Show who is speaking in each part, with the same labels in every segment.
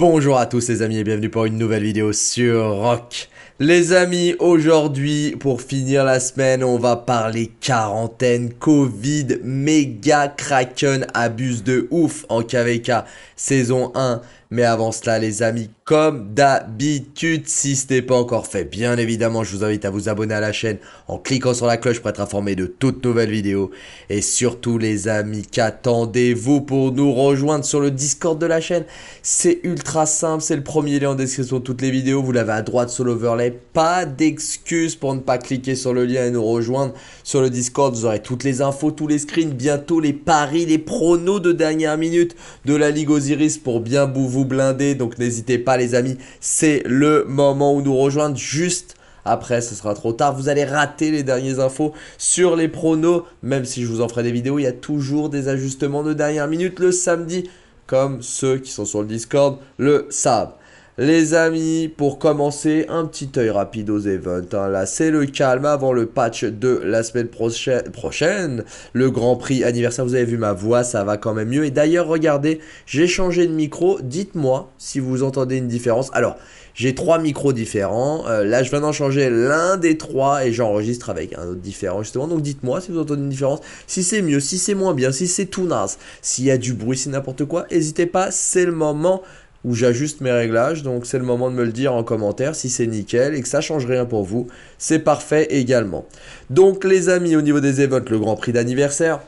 Speaker 1: Bonjour à tous les amis et bienvenue pour une nouvelle vidéo sur Rock. Les amis, aujourd'hui, pour finir la semaine, on va parler quarantaine, Covid, méga Kraken, abuse de ouf en KVK saison 1. Mais avant cela, les amis, comme d'habitude, si ce n'est pas encore fait, bien évidemment, je vous invite à vous abonner à la chaîne en cliquant sur la cloche pour être informé de toutes nouvelles vidéos. Et surtout, les amis, qu'attendez-vous pour nous rejoindre sur le Discord de la chaîne C'est ultra simple, c'est le premier lien en description de toutes les vidéos. Vous l'avez à droite sur l'overlay. Pas d'excuse pour ne pas cliquer sur le lien et nous rejoindre sur le Discord. Vous aurez toutes les infos, tous les screens, bientôt les paris, les pronos de dernière minute de la Ligue Osiris pour bien vous blinder. Donc n'hésitez pas les amis, c'est le moment où nous rejoindre juste après, ce sera trop tard. Vous allez rater les dernières infos sur les pronos. Même si je vous en ferai des vidéos, il y a toujours des ajustements de dernière minute le samedi, comme ceux qui sont sur le Discord le savent. Les amis, pour commencer, un petit œil rapide aux events. Hein. Là, c'est le calme avant le patch de la semaine prochaine, Le Grand Prix anniversaire, vous avez vu ma voix, ça va quand même mieux. Et d'ailleurs, regardez, j'ai changé de micro. Dites-moi si vous entendez une différence. Alors, j'ai trois micros différents. Euh, là, je viens d'en changer l'un des trois et j'enregistre avec un autre différent, justement. Donc, dites-moi si vous entendez une différence. Si c'est mieux, si c'est moins bien, si c'est tout naze, s'il y a du bruit, si n'importe quoi, n'hésitez pas, c'est le moment où j'ajuste mes réglages. Donc c'est le moment de me le dire en commentaire si c'est nickel et que ça change rien pour vous. C'est parfait également. Donc les amis, au niveau des events, le Grand Prix d'anniversaire.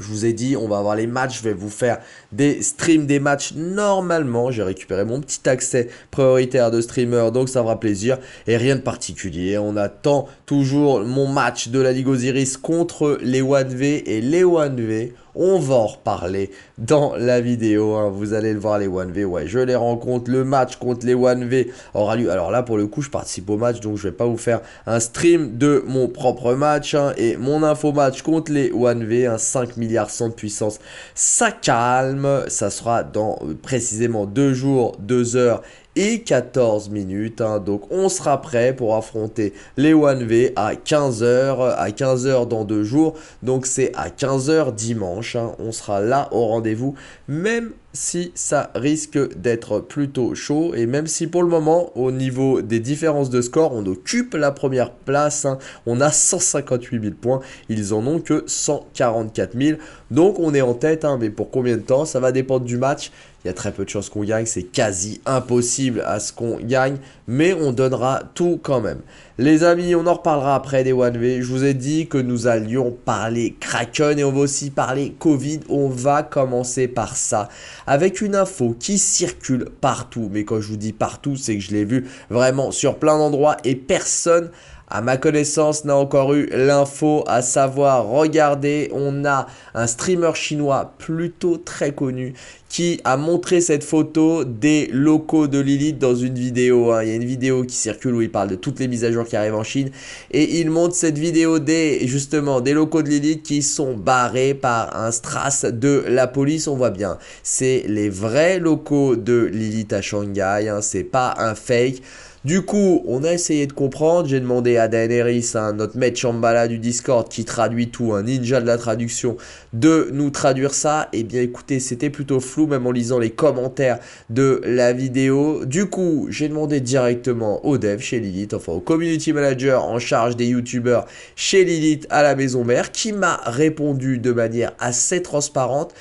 Speaker 1: Je vous ai dit, on va avoir les matchs, je vais vous faire des streams des matchs normalement. J'ai récupéré mon petit accès prioritaire de streamer, donc ça fera plaisir. Et rien de particulier, on attend toujours mon match de la Ligue Osiris contre les 1V et les 1V. On va en reparler dans la vidéo. Hein. Vous allez le voir, les 1V. Ouais, je les rencontre. Le match contre les 1V aura lieu. Alors là, pour le coup, je participe au match. Donc, je vais pas vous faire un stream de mon propre match. Hein, et mon info match contre les 1V. 5 hein. milliards 100 de puissance. Ça calme. Ça sera dans euh, précisément 2 jours, 2 heures et 14 minutes. Hein. Donc on sera prêt pour affronter les 1V à 15h, à 15h dans deux jours. Donc c'est à 15h dimanche. Hein. On sera là au rendez-vous, même si ça risque d'être plutôt chaud. Et même si pour le moment, au niveau des différences de score, on occupe la première place, hein. on a 158 000 points, ils en ont que 144 000. Donc on est en tête, mais pour combien de temps Ça va dépendre du match. Il y a très peu de chances qu'on gagne, c'est quasi impossible à ce qu'on gagne, mais on donnera tout quand même. Les amis, on en reparlera après des 1V. Je vous ai dit que nous allions parler Kraken et on va aussi parler Covid. On va commencer par ça. Avec une info qui circule partout. Mais quand je vous dis partout, c'est que je l'ai vu vraiment sur plein d'endroits et personne à ma connaissance, n'a encore eu l'info, à savoir, regardez, on a un streamer chinois plutôt très connu qui a montré cette photo des locaux de Lilith dans une vidéo. Hein. Il y a une vidéo qui circule où il parle de toutes les mises à jour qui arrivent en Chine. Et il montre cette vidéo des, justement, des locaux de Lilith qui sont barrés par un strass de la police. On voit bien, c'est les vrais locaux de Lilith à Shanghai. Hein. C'est pas un fake. Du coup, on a essayé de comprendre. J'ai demandé à Daenerys, notre maître Chambala du Discord, qui traduit tout, un ninja de la traduction, de nous traduire ça. Et eh bien écoutez, c'était plutôt flou, même en lisant les commentaires de la vidéo. Du coup, j'ai demandé directement au dev chez Lilith, enfin au community manager en charge des youtubeurs chez Lilith à la maison mère, qui m'a répondu de manière assez transparente.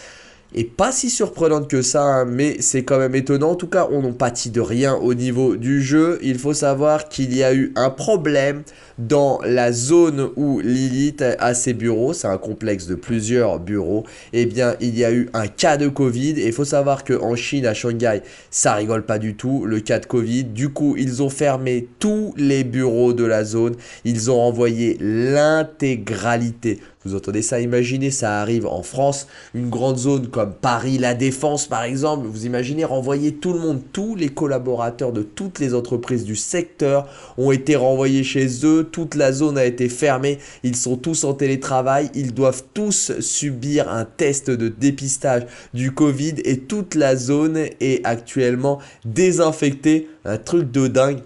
Speaker 1: Et pas si surprenante que ça, hein, mais c'est quand même étonnant. En tout cas, on n'en pâtit de rien au niveau du jeu. Il faut savoir qu'il y a eu un problème dans la zone où Lilith a ses bureaux, c'est un complexe de plusieurs bureaux, eh bien il y a eu un cas de Covid. Et il faut savoir qu'en Chine, à Shanghai, ça rigole pas du tout, le cas de Covid. Du coup, ils ont fermé tous les bureaux de la zone. Ils ont renvoyé l'intégralité. Vous entendez ça Imaginez, ça arrive en France, une grande zone comme Paris, la Défense par exemple. Vous imaginez renvoyer tout le monde, tous les collaborateurs de toutes les entreprises du secteur ont été renvoyés chez eux toute la zone a été fermée, ils sont tous en télétravail, ils doivent tous subir un test de dépistage du Covid et toute la zone est actuellement désinfectée, un truc de dingue.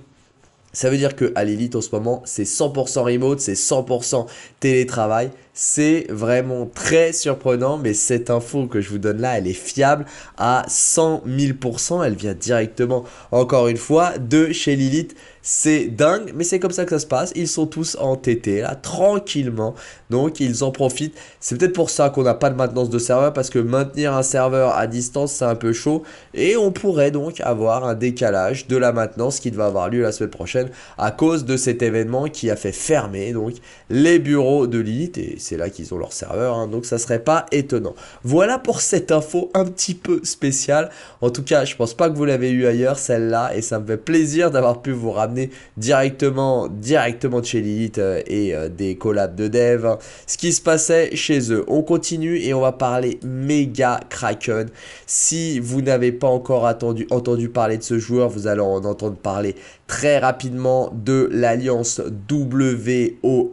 Speaker 1: Ça veut dire que à l'élite en ce moment, c'est 100% remote, c'est 100% télétravail c'est vraiment très surprenant, mais cette info que je vous donne là, elle est fiable à 100 000%. Elle vient directement, encore une fois, de chez Lilith. C'est dingue, mais c'est comme ça que ça se passe. Ils sont tous entêtés, là, tranquillement. Donc, ils en profitent. C'est peut-être pour ça qu'on n'a pas de maintenance de serveur, parce que maintenir un serveur à distance, c'est un peu chaud. Et on pourrait donc avoir un décalage de la maintenance qui va avoir lieu la semaine prochaine à cause de cet événement qui a fait fermer donc les bureaux de Lilith. Et c'est là qu'ils ont leur serveur, hein, donc ça serait pas étonnant. Voilà pour cette info un petit peu spéciale. En tout cas, je pense pas que vous l'avez eu ailleurs celle-là, et ça me fait plaisir d'avoir pu vous ramener directement, directement de chez Lilith euh, et euh, des collabs de dev, hein. ce qui se passait chez eux. On continue et on va parler méga Kraken. Si vous n'avez pas encore entendu parler de ce joueur, vous allez en entendre parler très rapidement de l'alliance WOE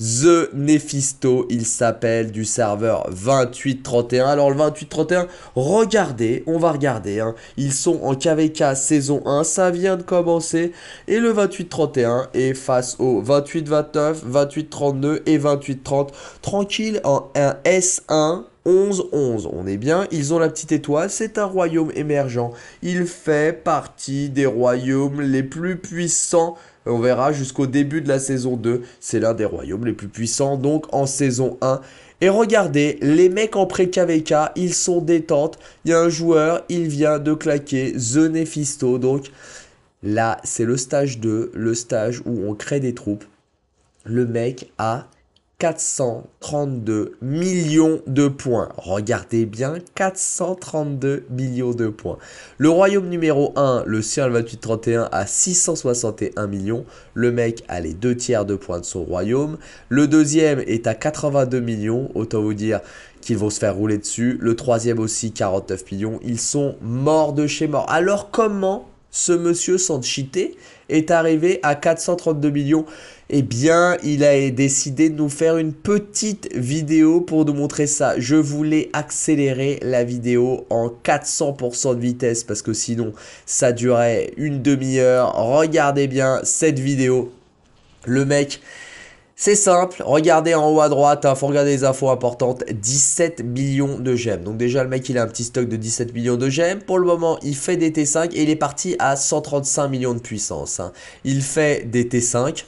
Speaker 1: The Nephisto, il s'appelle du serveur 2831. Alors le 2831, regardez, on va regarder. Hein. Ils sont en KVK saison 1, ça vient de commencer. Et le 2831 est face au 2829, 2832 et 2830. Tranquille en un S1. 11-11, on est bien, ils ont la petite étoile, c'est un royaume émergent. Il fait partie des royaumes les plus puissants on verra, jusqu'au début de la saison 2. C'est l'un des royaumes les plus puissants, donc en saison 1. Et regardez, les mecs en pré-KVK, ils sont détentes. Il y a un joueur, il vient de claquer The Nephisto. Donc là, c'est le stage 2, le stage où on crée des troupes. Le mec a 432 millions de points. Regardez bien, 432 millions de points. Le royaume numéro 1, le Sierra 2831 31 à 661 millions. Le mec a les deux tiers de points de son royaume. Le deuxième est à 82 millions. Autant vous dire qu'ils vont se faire rouler dessus. Le troisième aussi, 49 millions. Ils sont morts de chez mort. Alors comment ce monsieur cheater est arrivé à 432 millions. Eh bien, il a décidé de nous faire une petite vidéo pour nous montrer ça. Je voulais accélérer la vidéo en 400% de vitesse parce que sinon, ça durait une demi-heure. Regardez bien cette vidéo. Le mec, c'est simple, regardez en haut à droite, il hein, faut regarder les infos importantes, 17 millions de gemmes. Donc déjà le mec il a un petit stock de 17 millions de gemmes. Pour le moment il fait des T5 et il est parti à 135 millions de puissance. Hein. Il fait des T5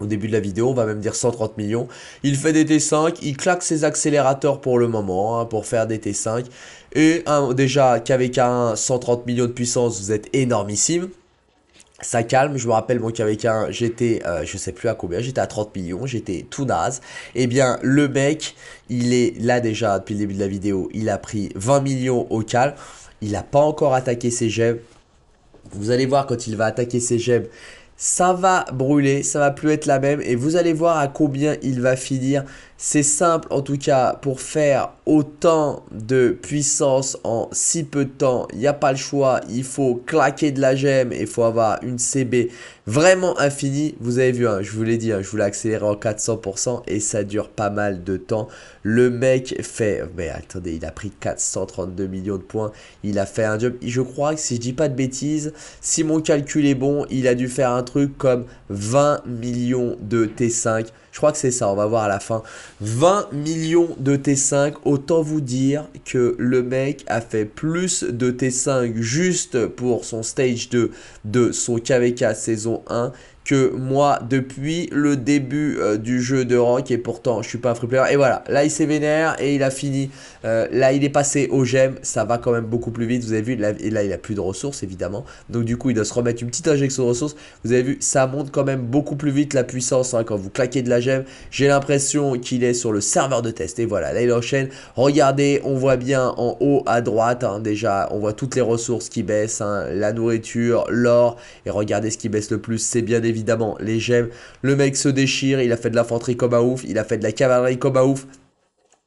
Speaker 1: au début de la vidéo, on va même dire 130 millions. Il fait des T5, il claque ses accélérateurs pour le moment, hein, pour faire des T5. Et déjà, qu'avec un 130 millions de puissance, vous êtes énormissime ça calme, je me rappelle moi qu'avec un j'étais euh, je sais plus à combien, j'étais à 30 millions, j'étais tout naze. Eh bien le mec, il est là déjà depuis le début de la vidéo, il a pris 20 millions au calme, il n'a pas encore attaqué ses gemmes. Vous allez voir quand il va attaquer ses gemmes, ça va brûler, ça va plus être la même et vous allez voir à combien il va finir. C'est simple en tout cas pour faire autant de puissance en si peu de temps. Il n'y a pas le choix. Il faut claquer de la gemme et il faut avoir une CB vraiment infinie. Vous avez vu, hein, je vous l'ai dit, hein, je vous accélérer en 400% et ça dure pas mal de temps. Le mec fait, mais attendez, il a pris 432 millions de points. Il a fait un job. Je crois que si je dis pas de bêtises, si mon calcul est bon, il a dû faire un truc comme 20 millions de T5 je crois que c'est ça, on va voir à la fin. 20 millions de T5, autant vous dire que le mec a fait plus de T5 juste pour son stage 2 de son KVK saison 1 que moi depuis le début euh, du jeu de rock et pourtant je suis pas un free player et voilà là il s'est vénère et il a fini euh, là il est passé au gemme ça va quand même beaucoup plus vite vous avez vu là, et là il a plus de ressources évidemment donc du coup il doit se remettre une petite injection de ressources vous avez vu ça monte quand même beaucoup plus vite la puissance hein, quand vous claquez de la gemme j'ai l'impression qu'il est sur le serveur de test et voilà là il enchaîne regardez on voit bien en haut à droite hein, déjà on voit toutes les ressources qui baissent hein, la nourriture l'or et regardez ce qui baisse le plus c'est bien des évidemment, les gemmes. Le mec se déchire, il a fait de l'infanterie comme un ouf, il a fait de la cavalerie comme un ouf.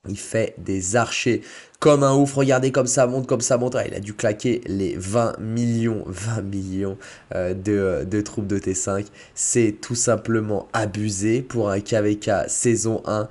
Speaker 1: Il fait des archers comme un ouf. Regardez comme ça monte, comme ça monte. Ah, il a dû claquer les 20 millions, 20 millions euh, de, euh, de, troupes de T5. C'est tout simplement abusé pour un KVK saison 1.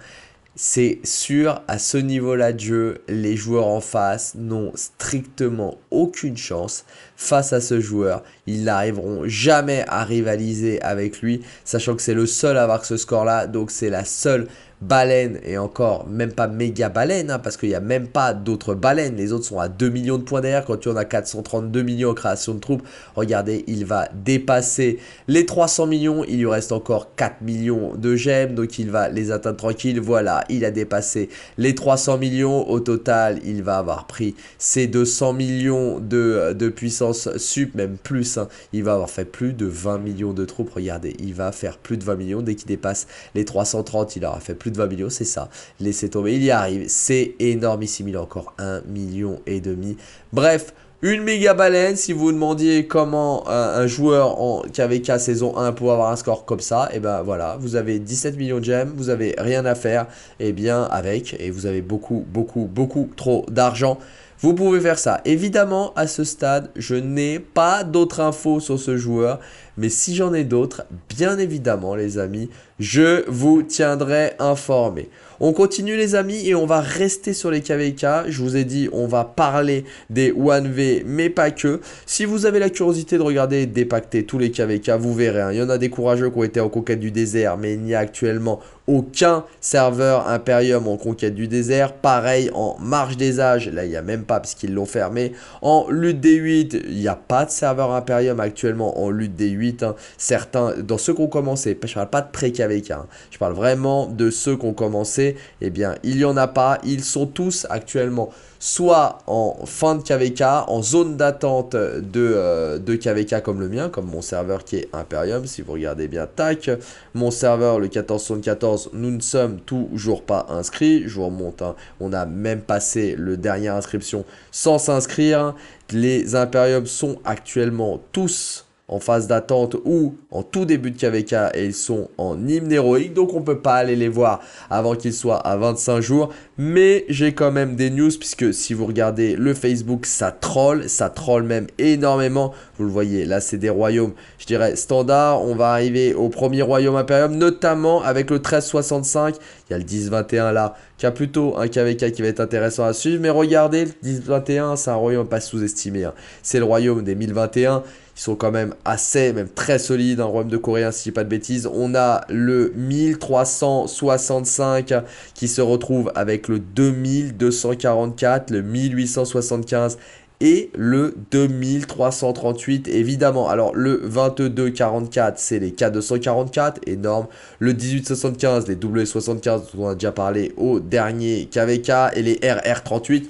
Speaker 1: C'est sûr, à ce niveau-là de jeu, les joueurs en face n'ont strictement aucune chance face à ce joueur. Ils n'arriveront jamais à rivaliser avec lui, sachant que c'est le seul à avoir ce score-là, donc c'est la seule baleine et encore même pas méga baleine hein, parce qu'il n'y a même pas d'autres baleines. Les autres sont à 2 millions de points derrière. Quand tu en as 432 millions en création de troupes, regardez, il va dépasser les 300 millions. Il lui reste encore 4 millions de gemmes donc il va les atteindre tranquille. Voilà, il a dépassé les 300 millions. Au total, il va avoir pris ses 200 millions de, puissance sup, même plus. Hein. Il va avoir fait plus de 20 millions de troupes. Regardez, il va faire plus de 20 millions dès qu'il dépasse les 330. Il aura fait plus de de c'est ça. Laissez tomber, il y arrive. C'est énormissime. Il a encore un million et demi. Bref. Une méga baleine, si vous vous demandiez comment un, joueur en, qui avait qu'à saison 1 pour avoir un score comme ça, et eh ben voilà, vous avez 17 millions de gemmes, vous avez rien à faire, et eh bien avec, et vous avez beaucoup, beaucoup, beaucoup trop d'argent. Vous pouvez faire ça. Évidemment, à ce stade, je n'ai pas d'autres infos sur ce joueur. Mais si j'en ai d'autres, bien évidemment, les amis, je vous tiendrai informé. On continue, les amis, et on va rester sur les KVK. Je vous ai dit, on va parler des 1V, mais pas que. Si vous avez la curiosité de regarder et dépacter tous les KVK, vous verrez. Hein. Il y en a des courageux qui ont été en conquête du désert, mais il n'y a actuellement aucun serveur Imperium en conquête du désert. Pareil en marche des âges, là il n'y a même pas parce qu'ils l'ont fermé. En lutte D8, il n'y a pas de serveur Imperium actuellement en lutte des 8 Hein. Certains, dans ceux qui ont commencé, je parle pas de pré-KVK, hein. je parle vraiment de ceux qui ont commencé. Eh bien, il n'y en a pas. Ils sont tous actuellement soit en fin de KVK, en zone d'attente de, KVK euh, comme le mien, comme mon serveur qui est Imperium, si vous regardez bien, tac, mon serveur le 1474, nous ne sommes toujours pas inscrits, je vous remonte, hein. on a même passé le dernier inscription sans s'inscrire, les Imperiums sont actuellement tous en phase d'attente ou en tout début de KVK et ils sont en hymne héroïque. Donc on ne peut pas aller les voir avant qu'ils soient à 25 jours. Mais j'ai quand même des news puisque si vous regardez le Facebook, ça troll, ça troll même énormément. Vous le voyez, là c'est des royaumes, je dirais standard. On va arriver au premier royaume impérium, notamment avec le 1365. Il y a le 1021 là qui a plutôt un KVK qui va être intéressant à suivre. Mais regardez, le 1021, c'est un royaume pas sous-estimé. Hein. C'est le royaume des 1021 ils sont quand même assez, même très solides, en hein, de Corée, hein, si je dis pas de bêtises. On a le 1365 qui se retrouve avec le 2244, le 1875 et le 2338 évidemment. Alors le 2244 c'est les K244, énorme. Le 1875 les W75 dont on a déjà parlé au dernier KVK et les RR38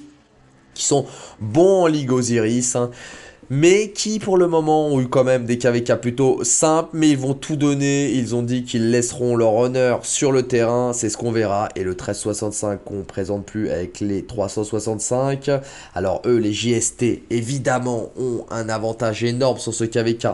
Speaker 1: qui sont bons en Ligue Osiris. Hein mais qui pour le moment ont eu quand même des KVK plutôt simples, mais ils vont tout donner, ils ont dit qu'ils laisseront leur honneur sur le terrain, c'est ce qu'on verra, et le 1365 qu'on présente plus avec les 365, alors eux les JST évidemment ont un avantage énorme sur ce KVK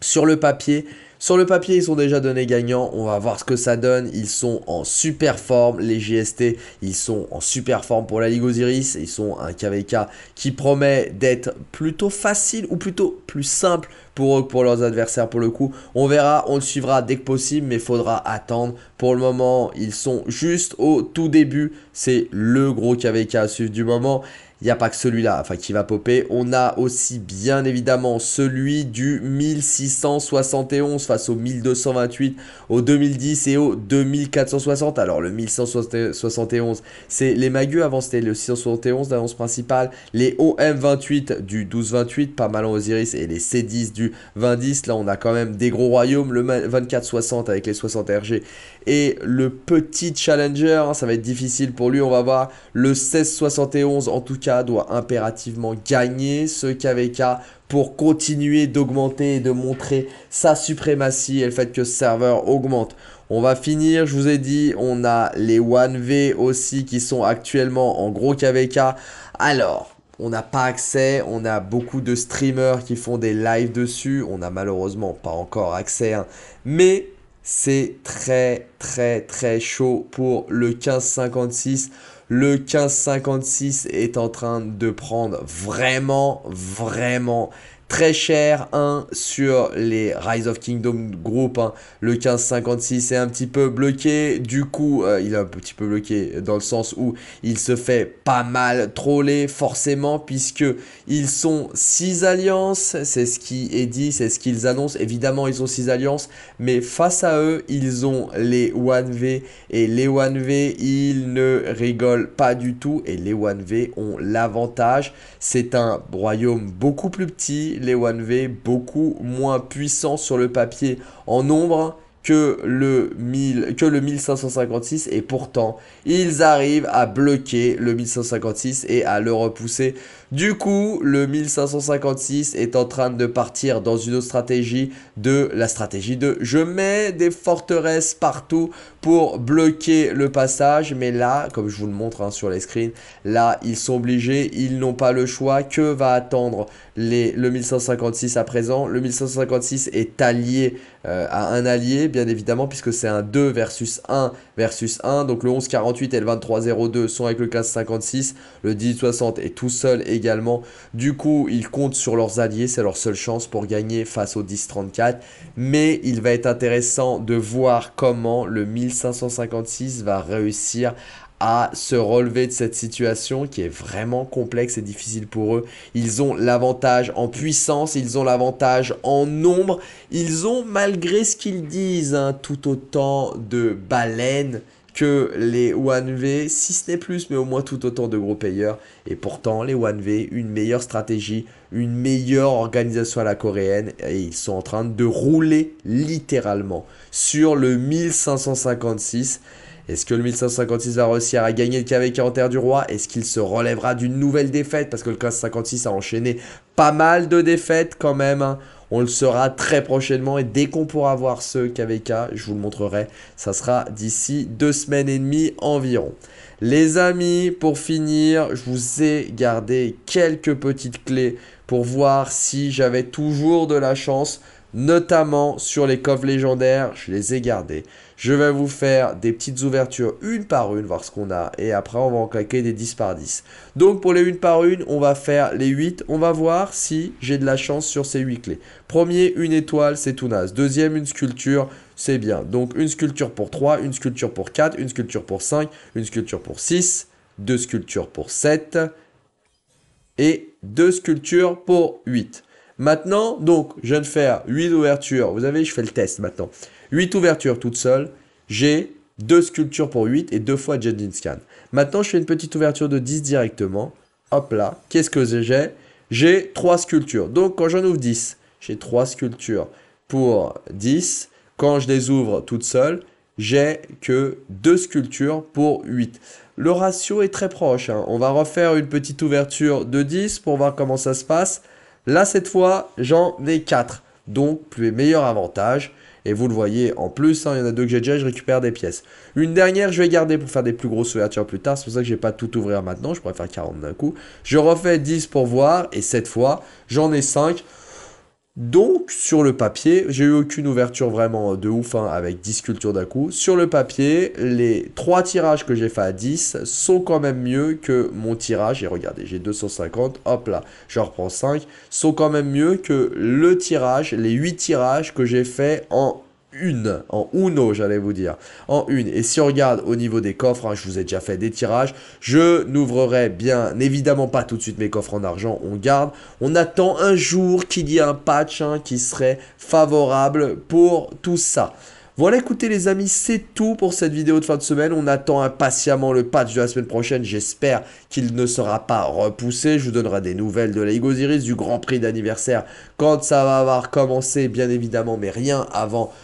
Speaker 1: sur le papier, sur le papier, ils sont déjà donnés gagnants. On va voir ce que ça donne. Ils sont en super forme. Les GST, ils sont en super forme pour la Ligue Osiris. Ils sont un KVK qui promet d'être plutôt facile ou plutôt plus simple pour eux que pour leurs adversaires pour le coup. On verra, on le suivra dès que possible, mais faudra attendre. Pour le moment, ils sont juste au tout début. C'est le gros KVK à suivre du moment. Il n'y a pas que celui-là enfin, qui va popper. On a aussi bien évidemment celui du 1671 face au 1228, au 2010 et au 2460. Alors le 1171, c'est les Magus avant c'était le 671 d'annonce principale, les OM28 du 1228, pas mal en Osiris, et les C10 du 2010. Là on a quand même des gros royaumes, le 2460 avec les 60 RG et le petit challenger, hein, ça va être difficile pour lui, on va voir le 1671 en tout cas doit impérativement gagner ce KVK pour continuer d'augmenter et de montrer sa suprématie et le fait que ce serveur augmente. On va finir, je vous ai dit, on a les 1V aussi qui sont actuellement en gros KVK. Alors, on n'a pas accès, on a beaucoup de streamers qui font des lives dessus, on n'a malheureusement pas encore accès, hein. mais c'est très très très chaud pour le 1556. Le 15,56 est en train de prendre vraiment, vraiment très cher, 1 sur les Rise of Kingdom Group, hein. le 1556 est un petit peu bloqué, du coup euh, il est un petit peu bloqué dans le sens où il se fait pas mal troller forcément puisque ils sont 6 alliances, c'est ce qui est dit, c'est ce qu'ils annoncent, évidemment ils ont 6 alliances, mais face à eux ils ont les 1V et les 1V ils ne rigolent pas du tout et les 1V ont l'avantage, c'est un royaume beaucoup plus petit, les 1V beaucoup moins puissants sur le papier en nombre que le, 1000, que le 1556 et pourtant ils arrivent à bloquer le 1556 et à le repousser du coup, le 1556 est en train de partir dans une autre stratégie de la stratégie de je mets des forteresses partout pour bloquer le passage. Mais là, comme je vous le montre hein, sur les screens, là, ils sont obligés, ils n'ont pas le choix. Que va attendre les, le 1556 à présent Le 1556 est allié euh, à un allié, bien évidemment, puisque c'est un 2 versus 1 versus 1. Donc le 1148 et le 2302 sont avec le 1556. Le 1860 est tout seul et du coup, ils comptent sur leurs alliés, c'est leur seule chance pour gagner face au 10-34. Mais il va être intéressant de voir comment le 1556 va réussir à se relever de cette situation qui est vraiment complexe et difficile pour eux. Ils ont l'avantage en puissance, ils ont l'avantage en nombre, ils ont malgré ce qu'ils disent hein, tout autant de baleines que les 1 V, si ce n'est plus, mais au moins tout autant de gros payeurs. Et pourtant, les 1 V, une meilleure stratégie, une meilleure organisation à la coréenne, et ils sont en train de rouler littéralement sur le 1556. Est-ce que le 1556 va réussir à gagner le en terre du roi Est-ce qu'il se relèvera d'une nouvelle défaite Parce que le 1556 a enchaîné pas mal de défaites quand même. Hein. On le sera très prochainement et dès qu'on pourra voir ce KVK, je vous le montrerai. Ça sera d'ici deux semaines et demie environ. Les amis, pour finir, je vous ai gardé quelques petites clés pour voir si j'avais toujours de la chance, notamment sur les coffres légendaires. Je les ai gardés. Je vais vous faire des petites ouvertures une par une, voir ce qu'on a. Et après, on va en claquer des 10 par 10. Donc, pour les une par une, on va faire les 8. On va voir si j'ai de la chance sur ces 8 clés. Premier, une étoile, c'est tout naze. Deuxième, une sculpture, c'est bien. Donc, une sculpture pour 3, une sculpture pour 4, une sculpture pour 5, une sculpture pour 6, deux sculptures pour 7 et deux sculptures pour 8. Maintenant, donc, je viens de faire 8 ouvertures. Vous avez, je fais le test maintenant. 8 ouvertures toutes seules, j'ai 2 sculptures pour 8 et 2 fois Jenkins scan. Maintenant, je fais une petite ouverture de 10 directement. Hop là, qu'est-ce que j'ai J'ai 3 sculptures. Donc, quand j'en ouvre 10, j'ai 3 sculptures pour 10. Quand je les ouvre toutes seules, j'ai que 2 sculptures pour 8. Le ratio est très proche. Hein. On va refaire une petite ouverture de 10 pour voir comment ça se passe. Là, cette fois, j'en ai 4. Donc, plus meilleur avantage. Et vous le voyez, en plus, hein, il y en a deux que j'ai déjà, je récupère des pièces. Une dernière, je vais garder pour faire des plus grosses ouvertures plus tard. C'est pour ça que je vais pas tout ouvrir maintenant. Je pourrais faire 40 d'un coup. Je refais 10 pour voir. Et cette fois, j'en ai 5. Donc, sur le papier, j'ai eu aucune ouverture vraiment de ouf hein, avec 10 sculptures d'un coup. Sur le papier, les 3 tirages que j'ai fait à 10 sont quand même mieux que mon tirage. Et regardez, j'ai 250, hop là, je reprends 5. Sont quand même mieux que le tirage, les 8 tirages que j'ai fait en une, en uno, j'allais vous dire, en une. Et si on regarde au niveau des coffres, hein, je vous ai déjà fait des tirages, je n'ouvrirai bien évidemment pas tout de suite mes coffres en argent, on garde. On attend un jour qu'il y ait un patch hein, qui serait favorable pour tout ça. Voilà, écoutez les amis, c'est tout pour cette vidéo de fin de semaine. On attend impatiemment le patch de la semaine prochaine. J'espère qu'il ne sera pas repoussé. Je vous donnerai des nouvelles de la Igosiris du Grand Prix d'anniversaire quand ça va avoir commencé, bien évidemment, mais rien avant